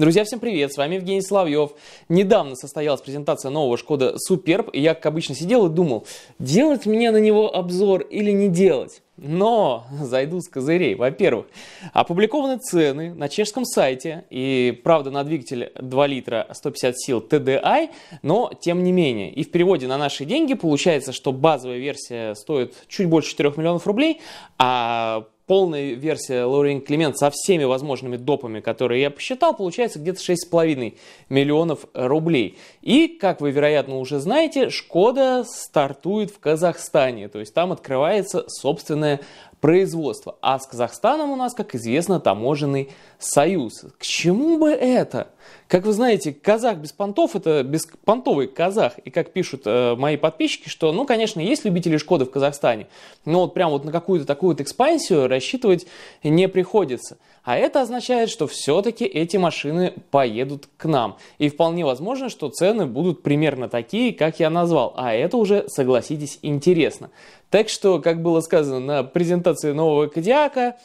Друзья, всем привет, с вами Евгений Соловьев. Недавно состоялась презентация нового Шкода Суперб, и я, как обычно, сидел и думал, делать мне на него обзор или не делать? Но зайду с козырей. Во-первых, опубликованы цены на чешском сайте. И, правда, на двигатель 2 литра 150 сил TDI, но тем не менее. И в переводе на наши деньги получается, что базовая версия стоит чуть больше 4 миллионов рублей, а полная версия Лорен Климент со всеми возможными допами, которые я посчитал, получается где-то 6,5 миллионов рублей. И, как вы, вероятно, уже знаете, Шкода стартует в Казахстане, то есть там открывается собственная производства. А с Казахстаном у нас, как известно, таможенный союз. К чему бы это? Как вы знаете, казах без понтов – это беспонтовый казах. И как пишут э, мои подписчики, что, ну, конечно, есть любители Шкоды в Казахстане, но вот прям вот на какую-то такую вот экспансию рассчитывать не приходится. А это означает, что все-таки эти машины поедут к нам. И вполне возможно, что цены будут примерно такие, как я назвал. А это уже, согласитесь, интересно. Так что, как было сказано на презентации нового Кодиака,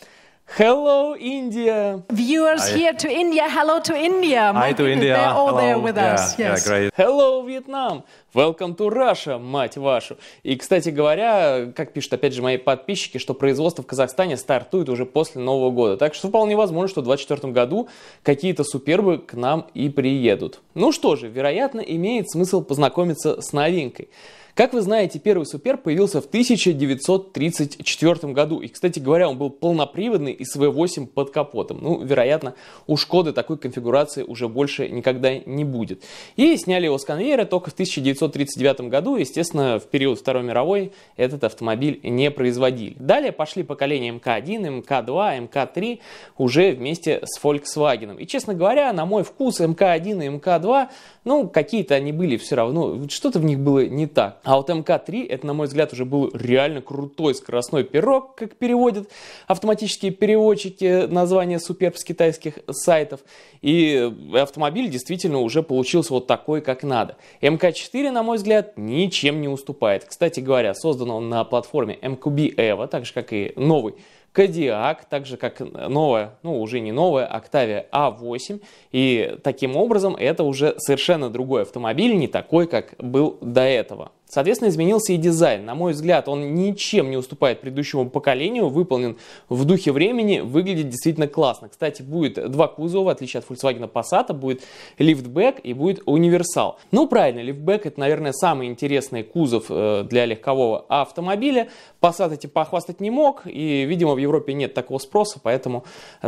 Hello, India! Viewers I... А here to India, hello to India! Hi а to India! They're all hello. there with yeah, us, yes. Yeah, great. Hello, Vietnam! Welcome to Russia, мать вашу! И, кстати говоря, как пишут опять же мои подписчики, что производство в Казахстане стартует уже после Нового года. Так что вполне возможно, что в 2024 году какие-то супербы к нам и приедут. Ну что же, вероятно, имеет смысл познакомиться с новинкой. Как вы знаете, первый Супер появился в 1934 году. И, кстати говоря, он был полноприводный и с V8 под капотом. Ну, вероятно, у Шкоды такой конфигурации уже больше никогда не будет. И сняли его с конвейера только в 1939 году. Естественно, в период Второй мировой этот автомобиль не производили. Далее пошли поколения МК-1, МК-2, МК-3 уже вместе с Volkswagen. И, честно говоря, на мой вкус МК-1 и МК-2 ну, какие-то они были все равно, что-то в них было не так. А вот МК-3, это, на мой взгляд, уже был реально крутой скоростной пирог, как переводят автоматические переводчики названия суперб с китайских сайтов. И автомобиль действительно уже получился вот такой, как надо. МК-4, на мой взгляд, ничем не уступает. Кстати говоря, создан он на платформе MQB Evo, так же, как и новый Кадиак, так же как новая, ну уже не новая, Octavia A8. А И таким образом это уже совершенно другой автомобиль, не такой, как был до этого. Соответственно, изменился и дизайн. На мой взгляд, он ничем не уступает предыдущему поколению, выполнен в духе времени, выглядит действительно классно. Кстати, будет два кузова, в отличие от Volkswagen Passat, будет лифтбэк и будет универсал. Ну, правильно, лифтбэк это, наверное, самый интересный кузов э, для легкового автомобиля. Passat эти похвастать не мог, и, видимо, в Европе нет такого спроса, поэтому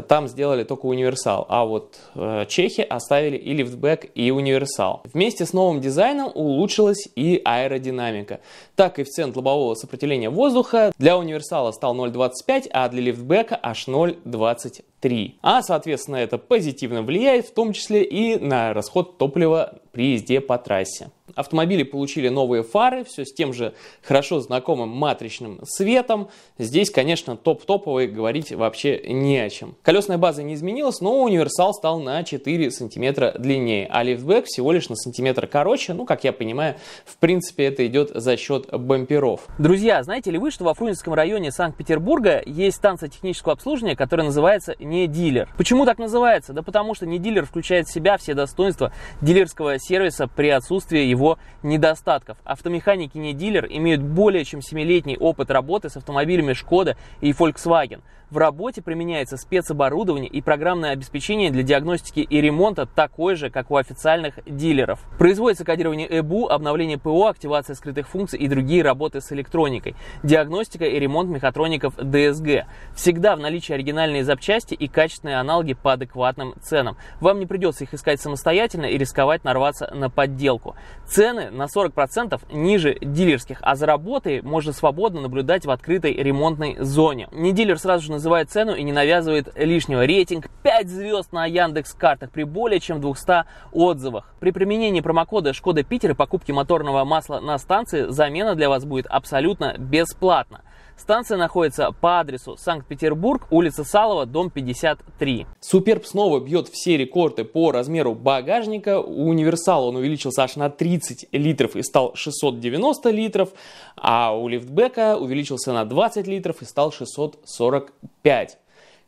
там сделали только универсал. А вот э, чехи оставили и лифтбэк, и универсал. Вместе с новым дизайном улучшилась и аэродинамика аэродинамика. Так коэффициент лобового сопротивления воздуха для универсала стал 0,25, а для лифтбека аж 0,23. А, соответственно, это позитивно влияет в том числе и на расход топлива при езде по трассе. Автомобили получили новые фары, все с тем же хорошо знакомым матричным светом. Здесь, конечно, топ топовый говорить вообще не о чем. Колесная база не изменилась, но универсал стал на 4 сантиметра длиннее, а лифтбэк всего лишь на сантиметр короче. Ну, как я понимаю, в принципе, это идет за счет бамперов. Друзья, знаете ли вы, что во Фрунзенском районе Санкт-Петербурга есть станция технического обслуживания, которая называется «Не дилер». Почему так называется? Да потому что «Не дилер» включает в себя все достоинства дилерского сервиса при отсутствии его его недостатков. Автомеханики не дилер имеют более чем 7-летний опыт работы с автомобилями Шкода и Volkswagen. В работе применяется спецоборудование и программное обеспечение для диагностики и ремонта такое же, как у официальных дилеров. Производится кодирование ЭБУ, обновление ПО, активация скрытых функций и другие работы с электроникой, диагностика и ремонт мехатроников ДСГ. Всегда в наличии оригинальные запчасти и качественные аналоги по адекватным ценам. Вам не придется их искать самостоятельно и рисковать нарваться на подделку. Цены на 40% ниже дилерских, а за работой можно свободно наблюдать в открытой ремонтной зоне. Не дилер сразу же называет цену и не навязывает лишнего. Рейтинг 5 звезд на Яндекс картах при более чем 200 отзывах. При применении промокода Шкода Питер и покупке моторного масла на станции замена для вас будет абсолютно бесплатно. Станция находится по адресу Санкт-Петербург, улица Салова, дом 53. Суперб снова бьет все рекорды по размеру багажника. У Универсала он увеличился аж на 30 литров и стал 690 литров, а у Лифтбека увеличился на 20 литров и стал 645.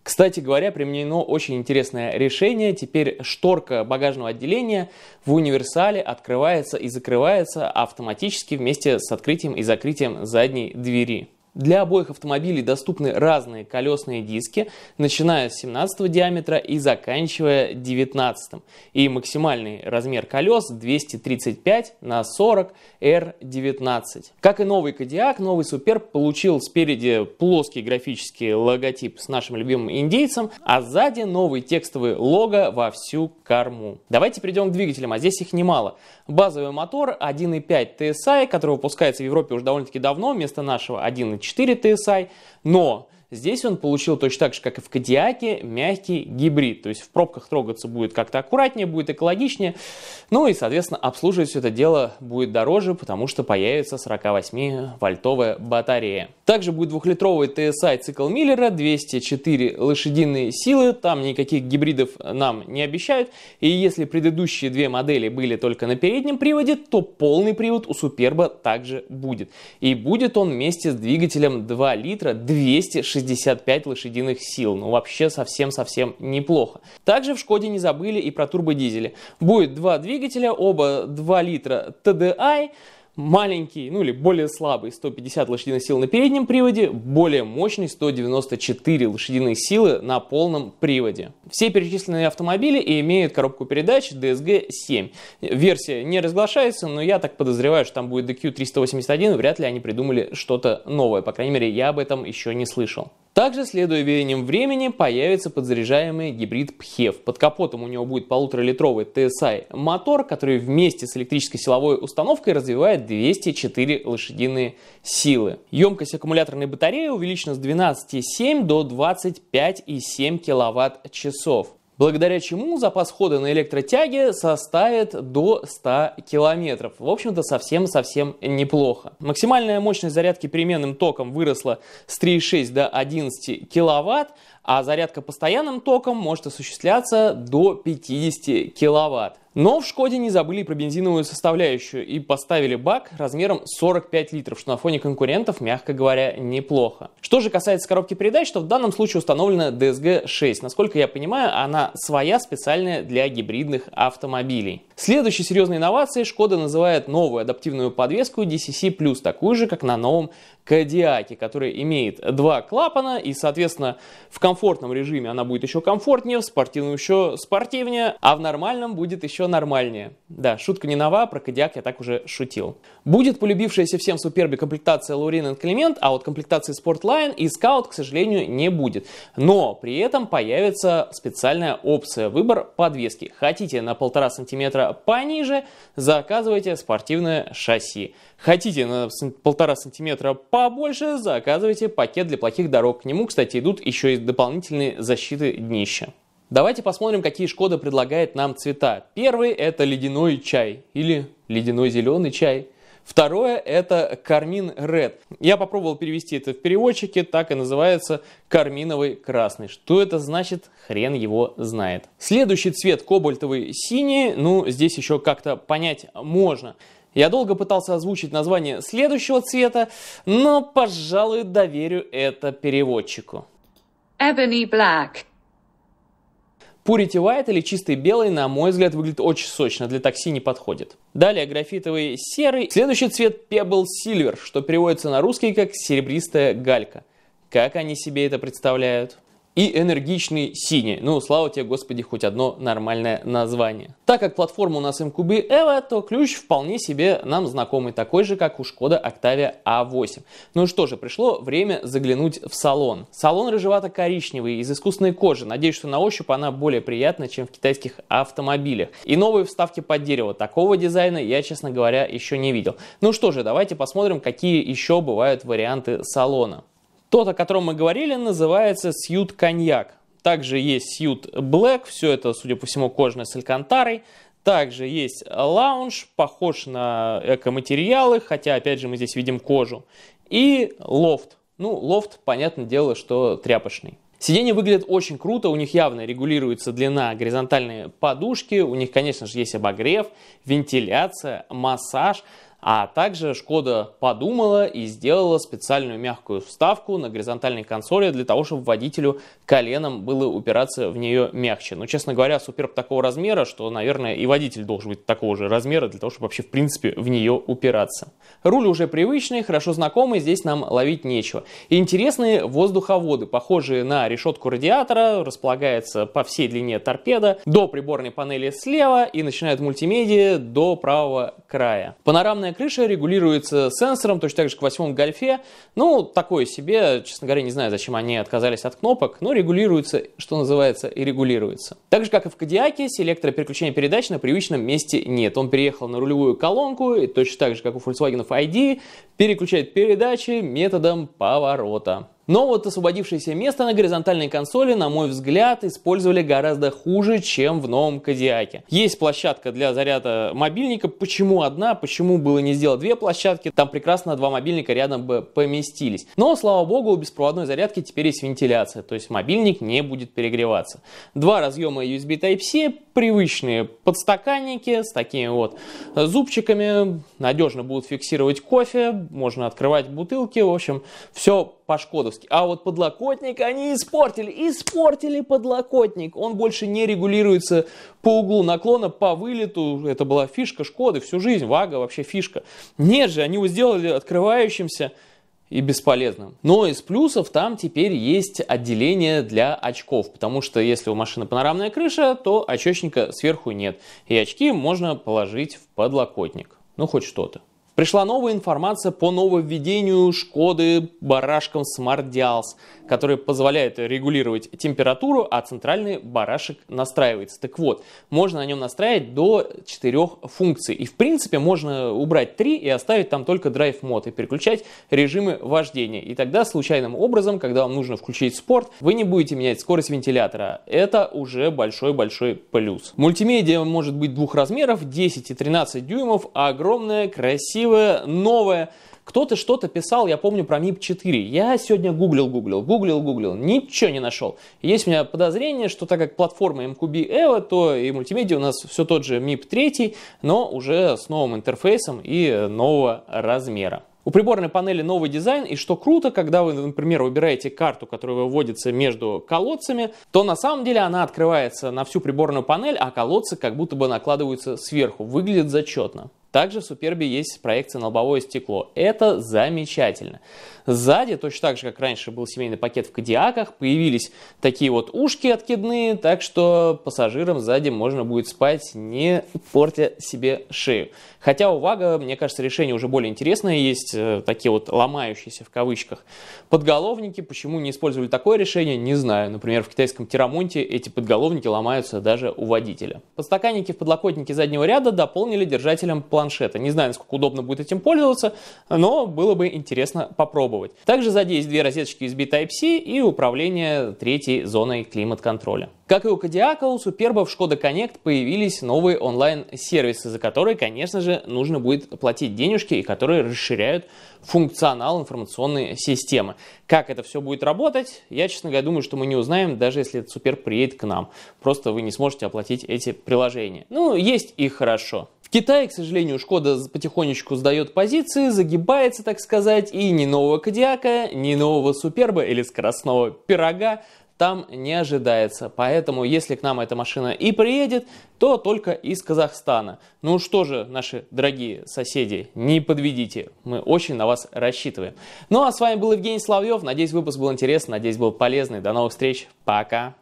Кстати говоря, применено очень интересное решение. Теперь шторка багажного отделения в универсале открывается и закрывается автоматически вместе с открытием и закрытием задней двери. Для обоих автомобилей доступны разные колесные диски, начиная с 17 диаметра и заканчивая 19. И максимальный размер колес 235 на 40 R19. Как и новый Кадиак, новый Суперб получил спереди плоский графический логотип с нашим любимым индейцем, а сзади новый текстовый лого во всю корму. Давайте перейдем к двигателям, а здесь их немало. Базовый мотор 1.5 TSI, который выпускается в Европе уже довольно-таки давно, вместо нашего 1.4 4 TSI, но Здесь он получил точно так же, как и в Кадиаке, мягкий гибрид. То есть в пробках трогаться будет как-то аккуратнее, будет экологичнее. Ну и, соответственно, обслуживать все это дело будет дороже, потому что появится 48-вольтовая батарея. Также будет двухлитровый TSI а цикл Миллера, 204 лошадиные силы. Там никаких гибридов нам не обещают. И если предыдущие две модели были только на переднем приводе, то полный привод у Суперба также будет. И будет он вместе с двигателем 2 литра 260 65 лошадиных сил. Ну вообще совсем-совсем неплохо. Также в Шкоде не забыли и про турбодизели. Будет два двигателя, оба 2 литра TDI, маленький, ну или более слабый 150 лошадиных сил на переднем приводе, более мощный 194 лошадиные силы на полном приводе. Все перечисленные автомобили имеют коробку передач DSG-7. Версия не разглашается, но я так подозреваю, что там будет DQ381, вряд ли они придумали что-то новое, по крайней мере я об этом еще не слышал. Также, следуя веяниям времени, появится подзаряжаемый гибрид ПХЕВ. Под капотом у него будет полуторалитровый TSI а мотор, который вместе с электрической силовой установкой развивает 204 лошадиные силы. Емкость аккумуляторной батареи увеличена с 12,7 до 25,7 кВт-часов благодаря чему запас хода на электротяге составит до 100 километров. В общем-то, совсем-совсем неплохо. Максимальная мощность зарядки переменным током выросла с 3,6 до 11 киловатт, а зарядка постоянным током может осуществляться до 50 киловатт. Но в Шкоде не забыли про бензиновую составляющую и поставили бак размером 45 литров, что на фоне конкурентов, мягко говоря, неплохо. Что же касается коробки передач, то в данном случае установлена DSG-6. Насколько я понимаю, она своя специальная для гибридных автомобилей. Следующей серьезной инновацией Шкода называет новую адаптивную подвеску DCC+, такую же, как на новом Кадиаке, который имеет два клапана и, соответственно, в комфортном режиме она будет еще комфортнее, в спортивном еще спортивнее, а в нормальном будет еще нормальнее. Да, шутка не нова, про Кадиак я так уже шутил. Будет полюбившаяся всем Суперби комплектация Лаурин Климент, а вот комплектации Спортлайн и Scout, к сожалению, не будет. Но при этом появится специальная опция выбор подвески. Хотите на полтора сантиметра пониже заказывайте спортивное шасси. Хотите на полтора сантиметра побольше, заказывайте пакет для плохих дорог. К нему, кстати, идут еще и дополнительные защиты днища. Давайте посмотрим, какие Шкода предлагает нам цвета. Первый – это ледяной чай или ледяной зеленый чай – Второе – это кармин Red. Я попробовал перевести это в переводчике, так и называется карминовый красный. Что это значит, хрен его знает. Следующий цвет кобальтовый синий, ну здесь еще как-то понять можно. Я долго пытался озвучить название следующего цвета, но, пожалуй, доверю это переводчику. Ebony Black Purity White или чистый белый, на мой взгляд, выглядит очень сочно, для такси не подходит. Далее графитовый серый. Следующий цвет Pebble Silver, что переводится на русский как серебристая галька. Как они себе это представляют? и энергичный синий. Ну, слава тебе, Господи, хоть одно нормальное название. Так как платформа у нас MQB EVO, то ключ вполне себе нам знакомый, такой же, как у Шкода Octavia A8. А ну что же, пришло время заглянуть в салон. Салон рыжевато-коричневый, из искусственной кожи. Надеюсь, что на ощупь она более приятна, чем в китайских автомобилях. И новые вставки под дерево. Такого дизайна я, честно говоря, еще не видел. Ну что же, давайте посмотрим, какие еще бывают варианты салона. Тот, о котором мы говорили, называется сьют коньяк. Также есть сьют блэк, все это, судя по всему, кожное с алькантарой. Также есть лаунж, похож на эко хотя, опять же, мы здесь видим кожу. И лофт. Ну, лофт, понятное дело, что тряпочный. Сиденье выглядит очень круто, у них явно регулируется длина горизонтальной подушки, у них, конечно же, есть обогрев, вентиляция, массаж – а также Шкода подумала и сделала специальную мягкую вставку на горизонтальной консоли для того, чтобы водителю коленом было упираться в нее мягче. Но, ну, честно говоря, суперб такого размера, что, наверное, и водитель должен быть такого же размера для того, чтобы вообще, в принципе, в нее упираться. Руль уже привычный, хорошо знакомый, здесь нам ловить нечего. интересные воздуховоды, похожие на решетку радиатора, располагается по всей длине торпеда, до приборной панели слева и начинает мультимедиа до правого края. Панорамная крыша регулируется сенсором, точно так же к восьмом гольфе. Ну, такое себе, честно говоря, не знаю, зачем они отказались от кнопок, но регулируется, что называется, и регулируется. Так же, как и в Кадиаке, селектора переключения передач на привычном месте нет. Он переехал на рулевую колонку, и точно так же, как у Volkswagen ID, переключает передачи методом поворота. Но вот освободившееся место на горизонтальной консоли, на мой взгляд, использовали гораздо хуже, чем в новом Кадиаке. Есть площадка для заряда мобильника. Почему одна? Почему было не сделать две площадки? Там прекрасно два мобильника рядом бы поместились. Но, слава богу, у беспроводной зарядки теперь есть вентиляция, то есть мобильник не будет перегреваться. Два разъема USB Type-C, привычные подстаканники с такими вот зубчиками, надежно будут фиксировать кофе, можно открывать бутылки, в общем, все по-шкодовски. А вот подлокотник они испортили, испортили подлокотник. Он больше не регулируется по углу наклона, по вылету. Это была фишка Шкоды всю жизнь, Вага вообще фишка. Нет же, они его сделали открывающимся и бесполезным. Но из плюсов там теперь есть отделение для очков, потому что если у машины панорамная крыша, то очечника сверху нет, и очки можно положить в подлокотник. Ну, хоть что-то. Пришла новая информация по нововведению Шкоды барашком Smart Dials, который позволяет регулировать температуру, а центральный барашек настраивается. Так вот, можно на нем настраивать до четырех функций. И в принципе можно убрать три и оставить там только драйв мод и переключать режимы вождения. И тогда случайным образом, когда вам нужно включить спорт, вы не будете менять скорость вентилятора. Это уже большой-большой плюс. Мультимедиа может быть двух размеров, 10 и 13 дюймов, а огромная, красивая красивое, новое. Кто-то что-то писал, я помню, про MIP-4. Я сегодня гуглил, гуглил, гуглил, гуглил, ничего не нашел. Есть у меня подозрение, что так как платформа MQB EVO, то и мультимедиа у нас все тот же MIP-3, но уже с новым интерфейсом и нового размера. У приборной панели новый дизайн, и что круто, когда вы, например, выбираете карту, которая выводится между колодцами, то на самом деле она открывается на всю приборную панель, а колодцы как будто бы накладываются сверху. Выглядит зачетно. Также в Суперби есть проекция на лобовое стекло. Это замечательно. Сзади, точно так же, как раньше был семейный пакет в Кадиаках, появились такие вот ушки откидные, так что пассажирам сзади можно будет спать, не портя себе шею. Хотя у Вага, мне кажется, решение уже более интересное. Есть э, такие вот ломающиеся в кавычках подголовники. Почему не использовали такое решение, не знаю. Например, в китайском Тирамонте эти подголовники ломаются даже у водителя. Подстаканники в подлокотнике заднего ряда дополнили держателем планшета. Не знаю, насколько удобно будет этим пользоваться, но было бы интересно попробовать. Также есть две розеточки USB Type-C и управление третьей зоной климат-контроля. Как и у Кодиака, у Суперба в Шкода Connect появились новые онлайн-сервисы, за которые, конечно же, нужно будет платить денежки и которые расширяют функционал информационной системы. Как это все будет работать, я, честно говоря, думаю, что мы не узнаем, даже если этот Суперб приедет к нам. Просто вы не сможете оплатить эти приложения. Ну, есть и хорошо. В Китае, к сожалению, Шкода потихонечку сдает позиции, загибается, так сказать, и ни нового Кодиака, ни нового Суперба или скоростного пирога там не ожидается. Поэтому, если к нам эта машина и приедет, то только из Казахстана. Ну что же, наши дорогие соседи, не подведите. Мы очень на вас рассчитываем. Ну а с вами был Евгений Славьев. Надеюсь, выпуск был интересен, надеюсь, был полезный. До новых встреч. Пока.